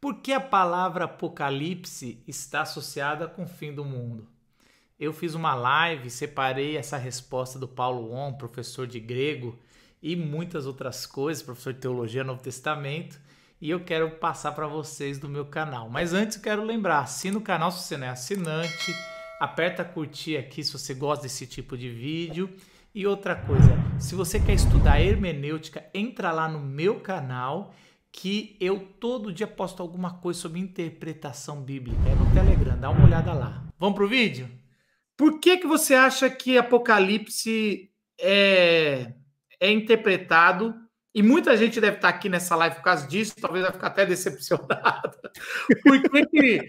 Por que a palavra apocalipse está associada com o fim do mundo? Eu fiz uma live, separei essa resposta do Paulo On, professor de grego, e muitas outras coisas, professor de teologia Novo Testamento, e eu quero passar para vocês do meu canal. Mas antes eu quero lembrar, assina o canal se você não é assinante, aperta curtir aqui se você gosta desse tipo de vídeo. E outra coisa, se você quer estudar hermenêutica, entra lá no meu canal que eu todo dia posto alguma coisa sobre interpretação bíblica. É no Telegram, dá uma olhada lá. Vamos pro vídeo? Por que, que você acha que Apocalipse é, é interpretado? E muita gente deve estar tá aqui nessa live por causa disso, talvez vai ficar até decepcionada. Por que, que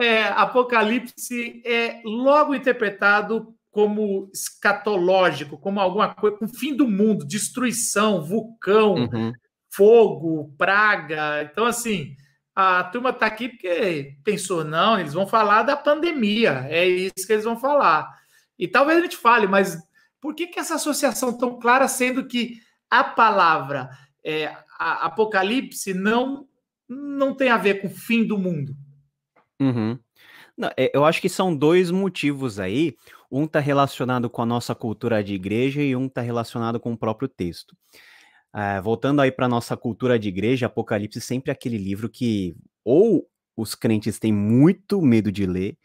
é, Apocalipse é logo interpretado como escatológico, como alguma coisa, com fim do mundo, destruição, vulcão, uhum fogo, praga. Então, assim, a turma está aqui porque pensou, não, eles vão falar da pandemia, é isso que eles vão falar. E talvez a gente fale, mas por que, que essa associação tão clara, sendo que a palavra é, a apocalipse não, não tem a ver com o fim do mundo? Uhum. Não, é, eu acho que são dois motivos aí. Um está relacionado com a nossa cultura de igreja e um está relacionado com o próprio texto. Ah, voltando aí para nossa cultura de igreja, Apocalipse sempre é aquele livro que ou os crentes têm muito medo de ler,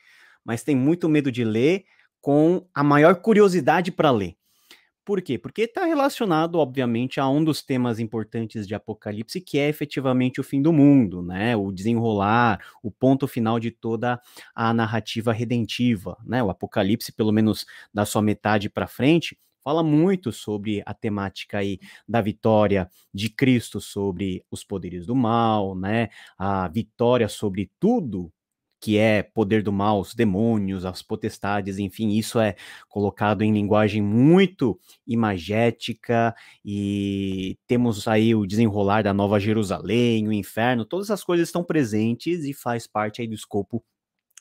mas têm muito medo de ler com a maior curiosidade para ler. Por quê? Porque está relacionado, obviamente, a um dos temas importantes de Apocalipse, que é efetivamente o fim do mundo, né? O desenrolar, o ponto final de toda a narrativa redentiva, né? O Apocalipse, pelo menos da sua metade para frente, fala muito sobre a temática aí da vitória de Cristo sobre os poderes do mal, né? A vitória sobre tudo que é poder do mal, os demônios, as potestades, enfim, isso é colocado em linguagem muito imagética e temos aí o desenrolar da Nova Jerusalém, o inferno, todas essas coisas estão presentes e faz parte aí do escopo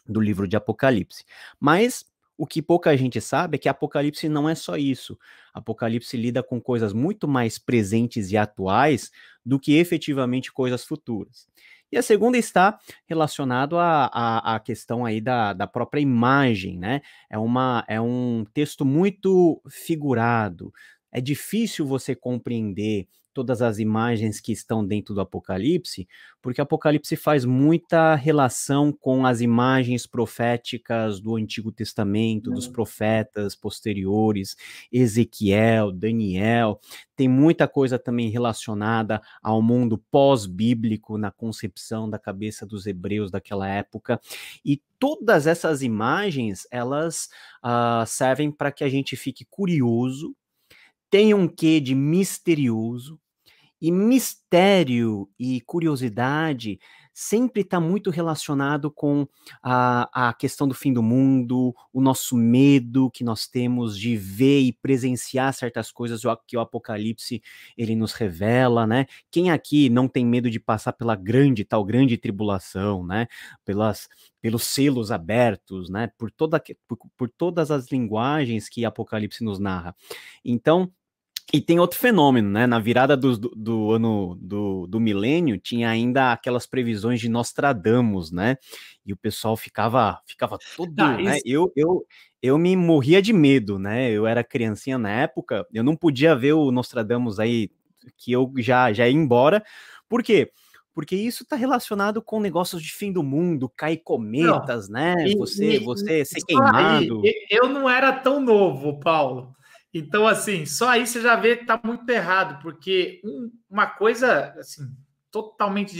do livro de Apocalipse. Mas o que pouca gente sabe é que Apocalipse não é só isso. Apocalipse lida com coisas muito mais presentes e atuais do que efetivamente coisas futuras. E a segunda está relacionada à, à, questão aí da, da própria imagem, né? É, uma, é um texto muito figurado, é difícil você compreender todas as imagens que estão dentro do Apocalipse, porque Apocalipse faz muita relação com as imagens proféticas do Antigo Testamento, é. dos hum. profetas posteriores, Ezequiel, Daniel. Tem muita coisa também relacionada ao mundo pós-bíblico, na concepção da cabeça dos hebreus daquela época. E todas essas imagens, elas uh, servem para que a gente fique curioso tem um quê de misterioso, e mistério e curiosidade sempre está muito relacionado com a, a questão do fim do mundo, o nosso medo que nós temos de ver e presenciar certas coisas que o Apocalipse ele nos revela, né? Quem aqui não tem medo de passar pela grande, tal grande tribulação, né? Pelas, pelos selos abertos, né? Por, toda, por, por todas as linguagens que Apocalipse nos narra. Então, e tem outro fenômeno, né? Na virada do, do, do ano do, do milênio, tinha ainda aquelas previsões de Nostradamus, né? E o pessoal ficava ficava todo. Ah, né? Isso... eu, eu, eu me morria de medo, né? Eu era criancinha na época, eu não podia ver o Nostradamus aí, que eu já, já ia embora. Por quê? Porque isso está relacionado com negócios de fim do mundo, cai cometas, não. né? E, você, e, você e, ser queimado. eu não era tão novo, Paulo. Então, assim, só aí você já vê que tá muito errado, porque uma coisa assim totalmente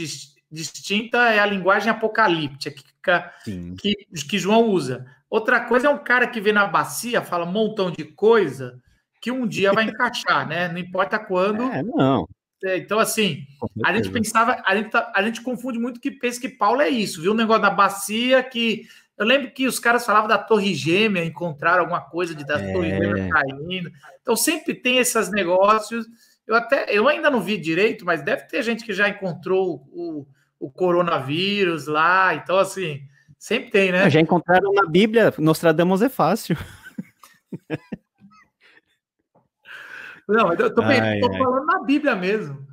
distinta é a linguagem apocalíptica que, que, João usa. Outra coisa é um cara que vê na bacia, fala um montão de coisa que um dia vai encaixar, né? Não importa quando. É, não. É, então, assim, a gente pensava, a gente, tá, a gente confunde muito que pensa que Paulo é isso, viu? O negócio da bacia que eu lembro que os caras falavam da Torre Gêmea, encontraram alguma coisa de da é. Torre Gêmea caindo. Então sempre tem esses negócios. Eu até eu ainda não vi direito, mas deve ter gente que já encontrou o, o coronavírus lá. Então assim, sempre tem, né? Ah, já encontraram na Bíblia, Nostradamus é fácil. Não, eu tô, ai, tô ai. falando na Bíblia mesmo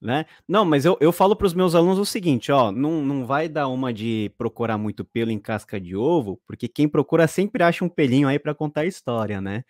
né? Não, mas eu, eu falo para os meus alunos o seguinte, ó, não, não vai dar uma de procurar muito pelo em casca de ovo, porque quem procura sempre acha um pelinho aí para contar a história, né?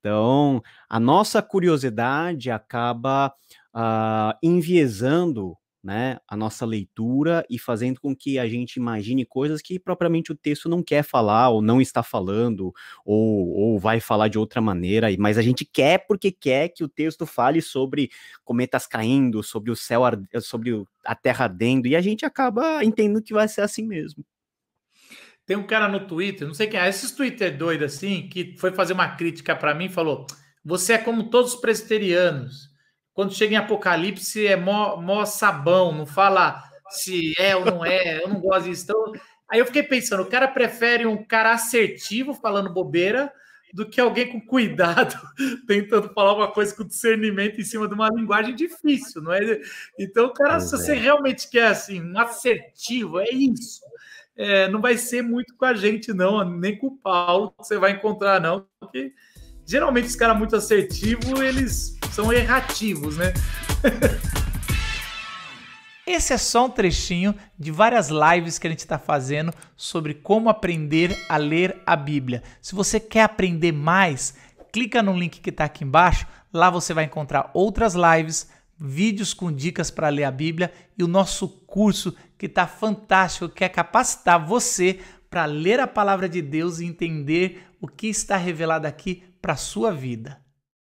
Então, a nossa curiosidade acaba uh, enviesando né, a nossa leitura e fazendo com que a gente imagine coisas que propriamente o texto não quer falar ou não está falando ou, ou vai falar de outra maneira, mas a gente quer porque quer que o texto fale sobre cometas caindo, sobre o céu, sobre a terra ardendo e a gente acaba entendendo que vai ser assim mesmo. Tem um cara no Twitter, não sei quem é, esses Twitter doido assim, que foi fazer uma crítica para mim e falou: "Você é como todos os presbiterianos". Quando chega em Apocalipse, é mó, mó sabão, não fala se é ou não é, eu não gosto disso. Então, aí eu fiquei pensando, o cara prefere um cara assertivo falando bobeira do que alguém com cuidado tentando falar uma coisa com discernimento em cima de uma linguagem difícil, não é? Então, cara, se você é. realmente quer assim, um assertivo, é isso. É, não vai ser muito com a gente, não, nem com o Paulo que você vai encontrar, não, porque geralmente os caras muito assertivos, eles são errativos, né? Esse é só um trechinho de várias lives que a gente está fazendo sobre como aprender a ler a Bíblia. Se você quer aprender mais, clica no link que está aqui embaixo. Lá você vai encontrar outras lives, vídeos com dicas para ler a Bíblia e o nosso curso que está fantástico, que é capacitar você para ler a palavra de Deus e entender o que está revelado aqui para a sua vida.